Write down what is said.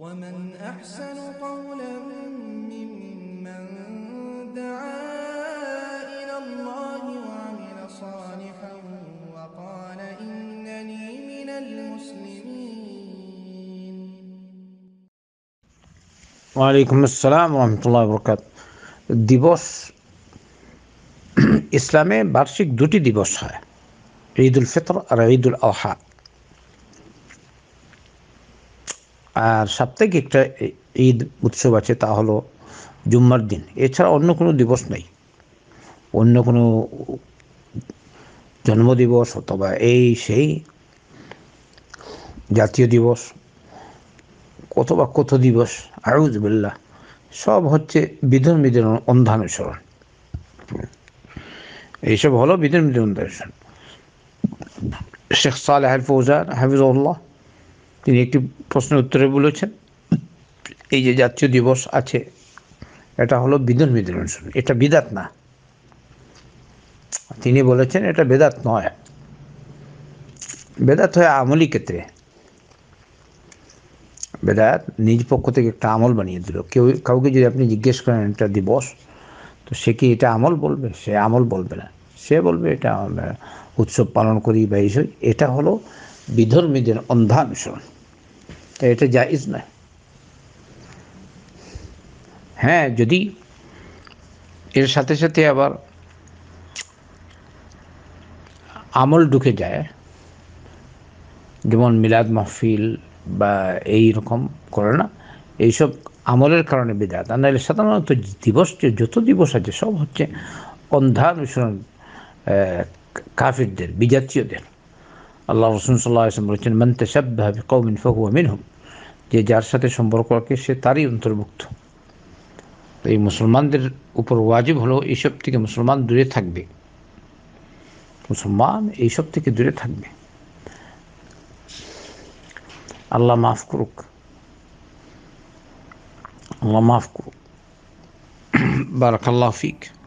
ومن أحسن قولا ممن دعا إلى الله وعمل صالحا وقال إنني من المسلمين وعليكم السلام ورحمة الله وبركاته দিবস إسلامي بارشيك دوتي دبوس هاي عيد الفطر أو عيد ঈদ আর সাপ্তাহিক একটা ঈদ উৎসব আছে তা হলো জুম্মার দিন এছাড়া অন্য কোনো দিবস নেই অন্য কোনো জন্মদিবস অথবা এই সেই জাতীয় দিবস অথবা কথ দিবস আয়ুজবিল্লা সব হচ্ছে বিধর্মীদের অন্ধানুসরণ এইসব হলো বিধন অন্ধানুসরণ শেখ সালেহ ফৌজান হাফিজুল্লাহ তিনি একটি প্রশ্নের উত্তরে বলেছেন এই যে জাতীয় দিবস আছে এটা হলো বিধান অনুষ্ঠান এটা বিদাত না তিনি বলেছেন এটা বেদাত নয় বেদাত হয় আমলি ক্ষেত্রে বেদাত নিজ পক্ষ থেকে একটা আমল বানিয়ে দিল কেউ কাউকে যদি আপনি জিজ্ঞেস করেন এটা দিবস তো সে কি এটা আমল বলবে সে আমল বলবে না সে বলবে এটা উৎসব পালন করি বা এইসব এটা হলো বিধর্মীদের অন্ধানুসরণ তো এটা জায়জ না হ্যাঁ যদি এর সাথে সাথে আবার আমল ঢুকে যায় যেমন মিলাদ মাহফিল বা এই রকম করে না এইসব আমলের কারণে বিদায় আর নাহলে সাধারণত দিবস যে যত দিবস আছে সব হচ্ছে অন্ধানুসরণ কাফিরদের বিজাতীয়দের আল্লাহ রসুন সাল্লাহ আসলাম বলেছেন মানতে সাব্বাহ কৌমিন মিনহুম যে যার সাথে সম্পর্ক রাখে সে তারই অন্তর্ভুক্ত এই মুসলমানদের উপর ওয়াজিব হলো এইসব থেকে মুসলমান দূরে থাকবে মুসলমান এইসব থেকে দূরে থাকবে আল্লাহ মাফ করুক আল্লাহ মাফ করুক বারাকাল্লাহ ফিক